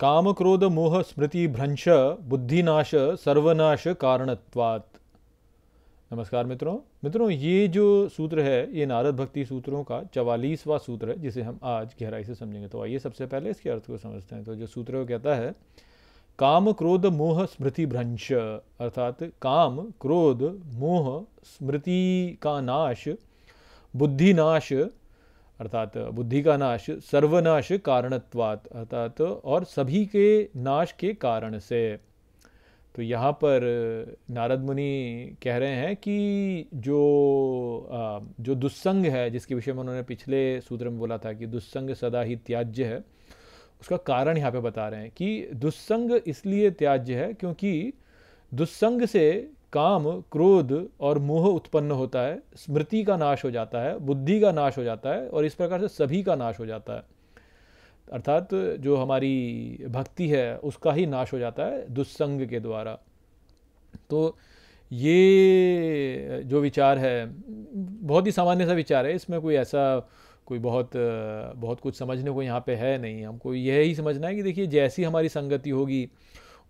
काम क्रोध मोह स्मृति भ्रंश बुद्धिनाश सर्वनाश कारणत्वात् नमस्कार मित्रों मित्रों ये जो सूत्र है ये नारद भक्ति सूत्रों का चवालीसवा सूत्र है जिसे हम आज गहराई से समझेंगे तो आइए सबसे पहले इसके अर्थ को समझते हैं तो जो सूत्र वो कहता है काम क्रोध मोह स्मृति भ्रंश अर्थात काम क्रोध मोह स्मृति का नाश बुद्धिनाश अर्थात बुद्धि का नाश सर्वनाश कारणत्वात अर्थात और सभी के नाश के कारण से तो यहाँ पर नारद मुनि कह रहे हैं कि जो जो दुस्संग है जिसके विषय में उन्होंने पिछले सूत्र में बोला था कि दुस्संग सदा ही त्याज्य है उसका कारण यहाँ पे बता रहे हैं कि दुस्संग इसलिए त्याज्य है क्योंकि दुस्संग से काम क्रोध और मोह उत्पन्न होता है स्मृति का नाश हो जाता है बुद्धि का नाश हो जाता है और इस प्रकार से सभी का नाश हो जाता है अर्थात जो हमारी भक्ति है उसका ही नाश हो जाता है दुस्संग के द्वारा तो ये जो विचार है बहुत ही सामान्य सा विचार है इसमें कोई ऐसा कोई बहुत बहुत कुछ समझने को यहाँ पे है नहीं हमको यही ही समझना है कि देखिए जैसी हमारी संगति होगी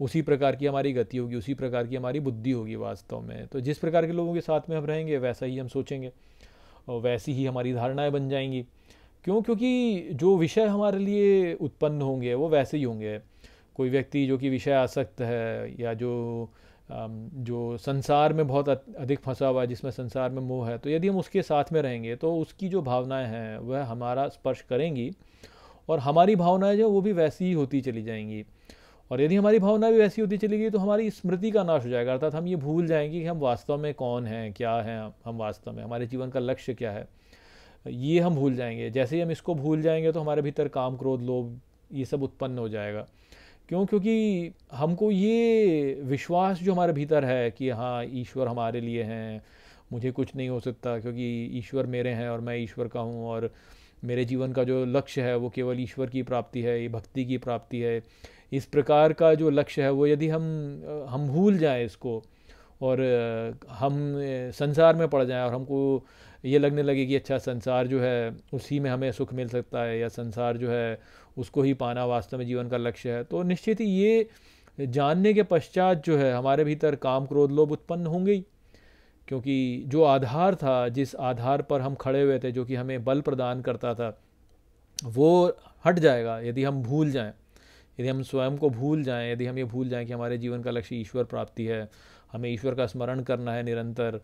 उसी प्रकार की हमारी गति होगी उसी प्रकार की हमारी बुद्धि होगी वास्तव में तो जिस प्रकार के लोगों के साथ में हम रहेंगे वैसा ही हम सोचेंगे और वैसी ही हमारी धारणाएँ बन जाएंगी क्यों क्योंकि जो विषय हमारे लिए उत्पन्न होंगे वो वैसे ही होंगे कोई व्यक्ति जो कि विषय आसक्त है या जो जो संसार में बहुत अधिक फंसा हुआ है जिसमें संसार में मोह है तो यदि हम उसके साथ में रहेंगे तो उसकी जो भावनाएं हैं वह हमारा स्पर्श करेंगी और हमारी भावनाएं जो वो भी वैसी ही होती चली जाएंगी और यदि हमारी भावना भी वैसी होती चली गई तो हमारी स्मृति का नाश हो जाएगा अर्थात हम ये भूल जाएंगे कि हम वास्तव में कौन हैं क्या हैं हम वास्तव में हमारे जीवन का लक्ष्य क्या है ये हम भूल जाएंगे जैसे ही हम इसको भूल जाएंगे तो हमारे भीतर काम क्रोध लोभ ये सब उत्पन्न हो जाएगा क्यों क्योंकि हमको ये विश्वास जो हमारे भीतर है कि हाँ ईश्वर हमारे लिए हैं मुझे कुछ नहीं हो सकता क्योंकि ईश्वर मेरे हैं और मैं ईश्वर का हूँ और मेरे जीवन का जो लक्ष्य है वो केवल ईश्वर की प्राप्ति है ये भक्ति की प्राप्ति है इस प्रकार का जो लक्ष्य है वो यदि हम हम भूल जाए इसको और हम संसार में पड़ जाएँ और हमको ये लगने लगे कि अच्छा संसार जो है उसी में हमें सुख मिल सकता है या संसार जो है उसको ही पाना वास्तव में जीवन का लक्ष्य है तो निश्चित ही ये जानने के पश्चात जो है हमारे भीतर काम क्रोध लोभ उत्पन्न होंगे ही क्योंकि जो आधार था जिस आधार पर हम खड़े हुए थे जो कि हमें बल प्रदान करता था वो हट जाएगा यदि हम भूल जाएं यदि हम स्वयं को भूल जाएं यदि हम ये भूल जाएं कि हमारे जीवन का लक्ष्य ईश्वर प्राप्ति है हमें ईश्वर का स्मरण करना है निरंतर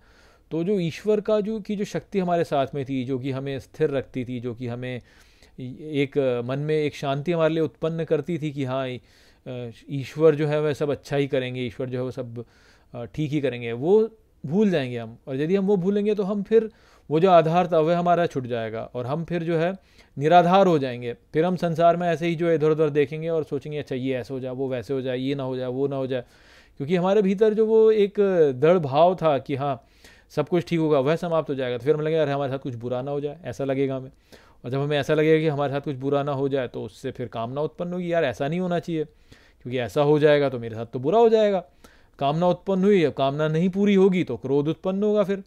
तो जो ईश्वर का जो की जो शक्ति हमारे साथ में थी जो कि हमें स्थिर रखती थी जो कि हमें एक मन में एक शांति हमारे लिए उत्पन्न करती थी कि हाँ ईश्वर जो है वह सब अच्छा ही करेंगे ईश्वर जो है वह सब ठीक ही करेंगे वो भूल जाएंगे हम और यदि हम वो भूलेंगे तो हम फिर वो जो आधार था वह हमारा छूट जाएगा और हम फिर जो है निराधार हो जाएंगे फिर हम संसार में ऐसे ही जो है इधर उधर देखेंगे और सोचेंगे अच्छा ये ऐसे हो जाए वो वैसे हो जाए ये ना हो जाए वो ना हो जाए क्योंकि हमारे भीतर जो वो एक दृढ़ भाव था कि हाँ सब कुछ ठीक होगा वह समाप्त हो जाएगा तो फिर हम लगेगा अरे हमारे साथ कुछ बुरा ना हो जाए ऐसा लगेगा हमें और जब हमें ऐसा लगेगा कि हमारे साथ कुछ बुरा ना हो जाए तो उससे फिर कामना उत्पन्न होगी यार ऐसा नहीं होना चाहिए क्योंकि ऐसा हो जाएगा तो मेरे साथ तो बुरा हो जाएगा कामना उत्पन्न हुई अब कामना नहीं पूरी होगी तो क्रोध उत्पन्न होगा फिर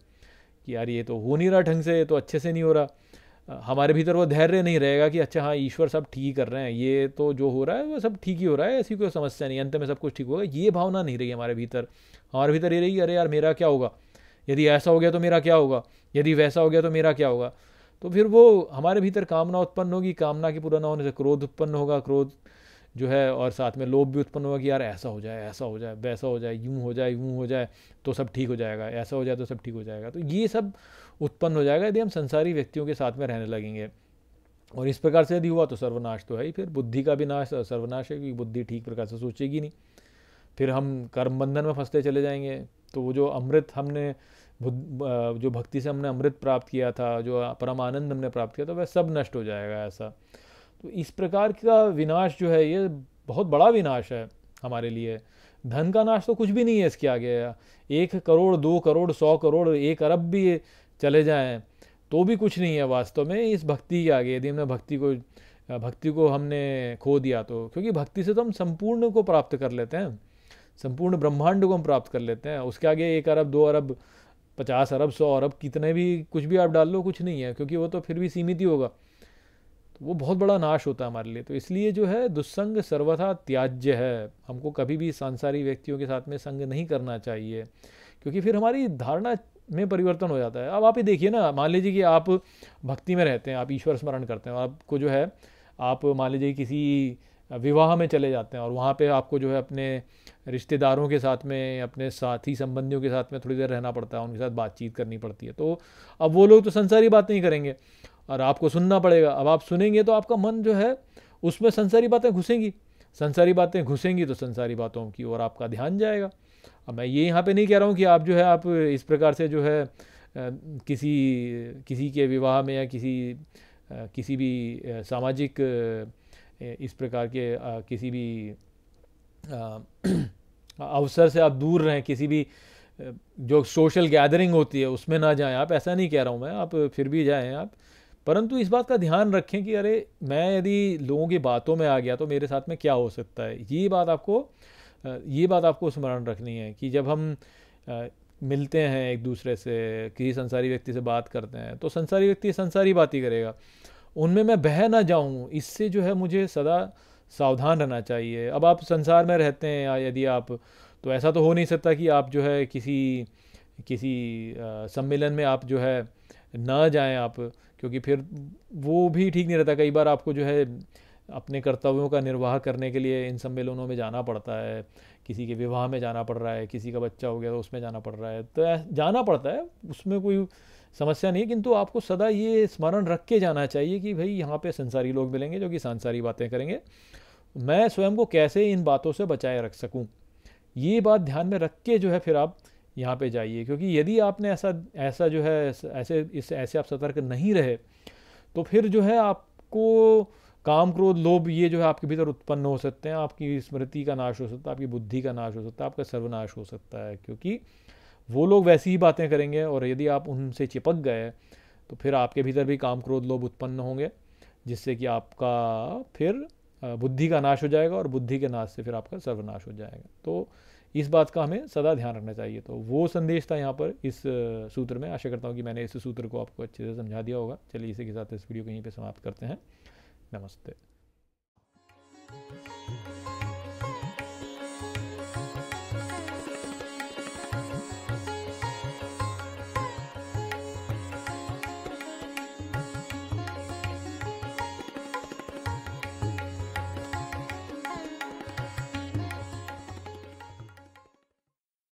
कि यार ये तो हो नहीं रहा ढंग से ये तो अच्छे से नहीं हो रहा हमारे भीतर वो धैर्य नहीं रहेगा कि अच्छा हाँ ईश्वर सब ठीक ही कर रहे हैं ये तो जो हो रहा है वो सब ठीक ही हो रहा है ऐसी कोई समस्या नहीं अंत में सब कुछ ठीक होगा ये भावना नहीं रही हमारे भीतर हमारे भीतर ये रही अरे यार मेरा क्या होगा यदि ऐसा हो गया तो मेरा क्या होगा यदि वैसा हो गया तो मेरा क्या होगा तो फिर वो हमारे भीतर कामना उत्पन्न होगी कामना के पूरा ना होने से क्रोध उत्पन्न होगा क्रोध जो है और साथ में लोभ भी उत्पन्न होगा कि यार ऐसा हो जाए ऐसा हो जाए वैसा हो जाए यूँ हो जाए यूँ हो जाए तो सब ठीक हो जाएगा ऐसा हो जाए तो सब ठीक हो जाएगा तो ये सब उत्पन्न हो जाएगा यदि हम संसारी व्यक्तियों के साथ में रहने लगेंगे और इस प्रकार से यदि हुआ तो सर्वनाश तो है ही फिर बुद्धि का भी नाश सर्वनाश है क्योंकि बुद्धि ठीक प्रकार से सोचेगी नहीं फिर हम कर्म बंधन में फंसते चले जाएंगे तो वो जो अमृत हमने जो भक्ति से हमने अमृत प्राप्त किया था जो परम आनंद हमने प्राप्त किया था वह सब नष्ट हो जाएगा ऐसा इस प्रकार का विनाश जो है ये बहुत बड़ा विनाश है हमारे लिए धन का नाश तो कुछ भी नहीं है इसके आगे एक करोड़ दो करोड़ सौ करोड़ एक अरब भी चले जाएं तो भी कुछ नहीं है वास्तव में इस भक्ति के आगे यदि हमने भक्ति को भक्ति को हमने खो दिया तो क्योंकि भक्ति से तो हम संपूर्ण को प्राप्त कर लेते हैं संपूर्ण ब्रह्मांड को हम प्राप्त कर लेते हैं उसके आगे एक अरब दो अरब पचास अरब सौ अरब कितने भी कुछ भी आप डाल लो कुछ नहीं है क्योंकि वो तो फिर भी सीमित ही होगा तो वो बहुत बड़ा नाश होता है हमारे लिए तो इसलिए जो है दुस्संग सर्वथा त्याज्य है हमको कभी भी सांसारिक व्यक्तियों के साथ में संग नहीं करना चाहिए क्योंकि फिर हमारी धारणा में परिवर्तन हो जाता है अब आप ही देखिए ना मान लीजिए कि आप भक्ति में रहते हैं आप ईश्वर स्मरण करते हैं और आपको जो है आप मान लीजिए किसी विवाह में चले जाते हैं और वहाँ पे आपको जो है अपने रिश्तेदारों के साथ में अपने साथी संबंधियों के साथ में थोड़ी देर रहना पड़ता है उनके साथ बातचीत करनी पड़ती है तो अब वो लोग तो संसारी बात नहीं करेंगे और आपको सुनना पड़ेगा अब आप सुनेंगे तो आपका मन जो है उसमें संसारी बातें घुसेंगी संसारी बातें घुसेंगी तो संसारी बातों की ओर आपका ध्यान जाएगा अब मैं ये यहाँ पे नहीं कह रहा हूँ कि आप जो है आप इस प्रकार से जो है किसी किसी के विवाह में या किसी किसी भी सामाजिक इस प्रकार के किसी भी अवसर से आप दूर रहें किसी भी जो सोशल गैदरिंग होती है उसमें ना जाएं आप ऐसा नहीं कह रहा हूँ मैं आप फिर भी जाएं आप परंतु इस बात का ध्यान रखें कि अरे मैं यदि लोगों की बातों में आ गया तो मेरे साथ में क्या हो सकता है ये बात आपको ये बात आपको स्मरण रखनी है कि जब हम मिलते हैं एक दूसरे से किसी संसारी व्यक्ति से बात करते हैं तो संसारी व्यक्ति संसारी बात ही करेगा उनमें मैं बह ना जाऊँ इससे जो है मुझे सदा सावधान रहना चाहिए अब आप संसार में रहते हैं यदि आप तो ऐसा तो हो नहीं सकता कि आप जो है किसी किसी सम्मेलन में आप जो है ना जाएं आप क्योंकि फिर वो भी ठीक नहीं रहता कई बार आपको जो है अपने कर्तव्यों का निर्वाह करने के लिए इन सम्मेलनों में जाना पड़ता है किसी के विवाह में जाना पड़ रहा है किसी का बच्चा हो गया तो उसमें जाना पड़ रहा है तो जाना पड़ता है उसमें कोई समस्या नहीं है किंतु आपको सदा ये स्मरण रख के जाना चाहिए कि भाई यहाँ पे संसारी लोग मिलेंगे जो कि सांसारी बातें करेंगे मैं स्वयं को कैसे इन बातों से बचाए रख सकूँ ये बात ध्यान में रख के जो है फिर आप यहाँ पे जाइए क्योंकि यदि आपने ऐसा ऐसा जो है ऐसे इस ऐसे आप सतर्क नहीं रहे तो फिर जो है आपको काम क्रोध लोभ ये जो है आपके भीतर उत्पन्न हो सकते हैं आपकी स्मृति का नाश हो सकता है आपकी बुद्धि का नाश हो सकता है आपका सर्वनाश हो सकता है क्योंकि वो लोग वैसी ही बातें करेंगे और यदि आप उनसे चिपक गए तो फिर आपके भीतर भी काम क्रोध लोभ उत्पन्न होंगे जिससे कि आपका फिर बुद्धि का नाश हो जाएगा और बुद्धि के नाश से फिर आपका सर्वनाश हो जाएगा तो इस बात का हमें सदा ध्यान रखना चाहिए तो वो संदेश था यहाँ पर इस सूत्र में आशा करता हूँ कि मैंने इस सूत्र को आपको अच्छे से समझा दिया होगा चलिए इसी के साथ इस वीडियो को यहीं पर समाप्त करते हैं नमस्ते